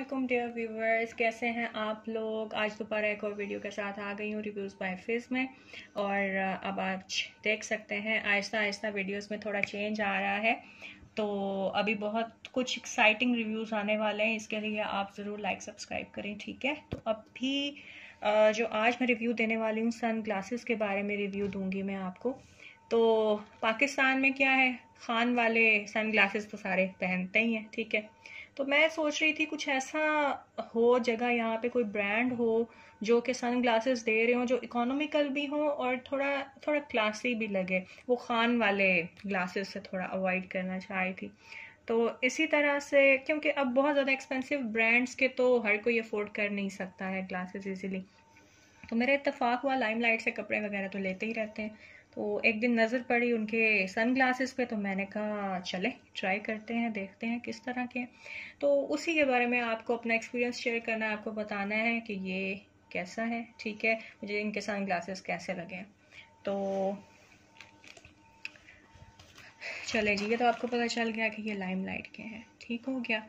Aslam dear viewers कैसे हैं आप लोग आज दोबारा एक और वीडियो के साथ आ गई हूँ रिव्यूज़ बाय फिज़ में और अब आप देख सकते हैं आहिस्ता आहिस्ता वीडियोस में थोड़ा चेंज आ रहा है तो अभी बहुत कुछ एक्साइटिंग रिव्यूज़ आने वाले हैं इसके लिए आप ज़रूर लाइक सब्सक्राइब करें ठीक है तो अभी जो आज मैं रिव्यू देने वाली हूँ सन ग्लासेस के बारे में रिव्यू दूँगी मैं आपको तो पाकिस्तान में क्या है खान वाले सन ग्लासेस तो सारे पहनते ही हैं ठीक है तो मैं सोच रही थी कुछ ऐसा हो जगह यहाँ पे कोई ब्रांड हो जो कि सन ग्लासेस दे रहे हो जो इकोनॉमिकल भी हो और थोड़ा थोड़ा क्लासी भी लगे वो खान वाले ग्लासेस से थोड़ा अवॉइड करना चाह रही थी तो इसी तरह से क्योंकि अब बहुत ज़्यादा एक्सपेंसिव ब्रांड्स के तो हर कोई अफोर्ड कर नहीं सकता है ग्लासेस इजीली तो मेरे इतफाक़ हुआ लाइट से कपड़े वगैरह तो लेते ही रहते हैं तो एक दिन नज़र पड़ी उनके सन ग्लासेस पे तो मैंने कहा चले ट्राई करते हैं देखते हैं किस तरह के तो उसी के बारे में आपको अपना एक्सपीरियंस शेयर करना है आपको बताना है कि ये कैसा है ठीक है मुझे इनके सन ग्लासेस कैसे लगे तो चले जी ये तो आपको पता चल गया कि ये लाइम लाइट के हैं ठीक हो गया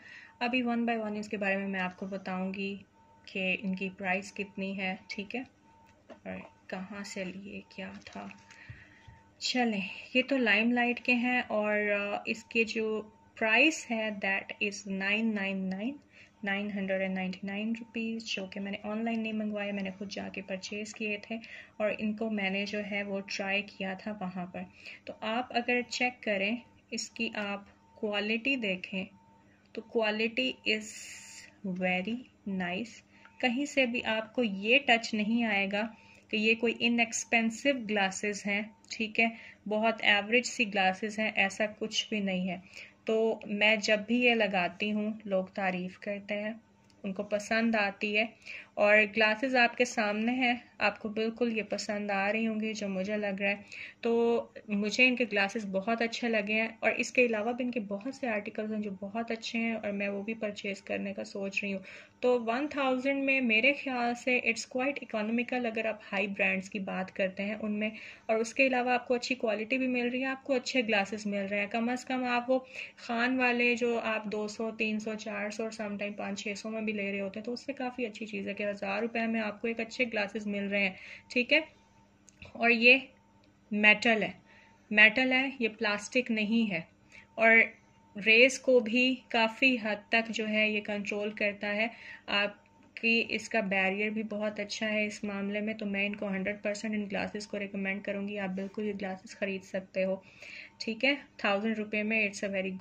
अभी वन बाय वन इसके बारे में मैं आपको बताऊँगी कि इनकी प्राइस कितनी है ठीक है और कहाँ से लिए क्या था चलें ये तो लाइम लाइट के हैं और इसके जो प्राइस है that is nine nine nine nine hundred and ninety nine rupees जो कि मैंने ऑनलाइन नहीं मंगवाए मैंने खुद जाके परचेज़ किए थे और इनको मैंने जो है वो ट्राई किया था वहाँ पर तो आप अगर चेक करें इसकी आप क्वालिटी देखें तो क्वालिटी इज़ वेरी नाइस कहीं से भी आपको ये टच नहीं आएगा कि ये कोई इनएक्सपेंसिव ग्लासेस हैं ठीक है बहुत एवरेज सी ग्लासेस हैं ऐसा कुछ भी नहीं है तो मैं जब भी ये लगाती हूँ लोग तारीफ़ करते हैं उनको पसंद आती है और ग्लासेस आपके सामने हैं आपको बिल्कुल ये पसंद आ रही होंगी जो मुझे लग रहा है तो मुझे इनके ग्लासेस बहुत अच्छे लगे हैं और इसके अलावा भी इनके बहुत से आर्टिकल्स हैं जो बहुत अच्छे हैं और मैं वो भी परचेज़ करने का सोच रही हूँ तो वन थाउजेंड में मेरे ख्याल से इट्स क्वाइट इकोनॉमिकल अगर आप हाई ब्रांड्स की बात करते हैं उनमें और उसके अलावा आपको अच्छी क्वालिटी भी मिल रही है आपको अच्छे ग्लासेस मिल रहे हैं कम अज़ कम आप वो खान वाले जो आप दो सौ तीन सौ चार और समटाइम पाँच छः सौ में भी ले रहे होते हैं तो उससे काफ़ी अच्छी चीज़ है कि हज़ार रुपये में आपको एक अच्छे ग्लासेस मिल रहे हैं ठीक है और ये मेटल है मेटल है ये प्लास्टिक नहीं है और रेस को भी काफ़ी हद तक जो है ये कंट्रोल करता है आपकी इसका बैरियर भी बहुत अच्छा है इस मामले में तो मैं इनको हंड्रेड परसेंट इन ग्लासेस को रिकमेंड करूंगी आप बिल्कुल ये ग्लासेस ख़रीद सकते हो ठीक है थाउजेंड रुपये में इट्स अ वेरी